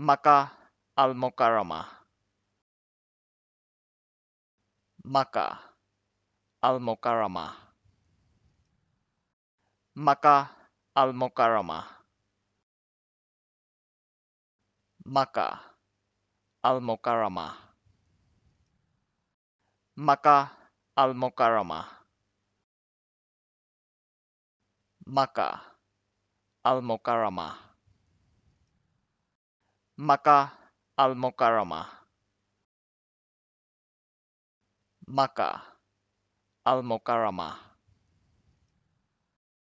Makkah al-Mukarramah Makkah al-Mukarramah Makkah al-Mukarramah Makkah al-Mukarramah Makkah al-Mukarramah Makkah al-Mukarramah Maka' al mokarama Maka' al mokarama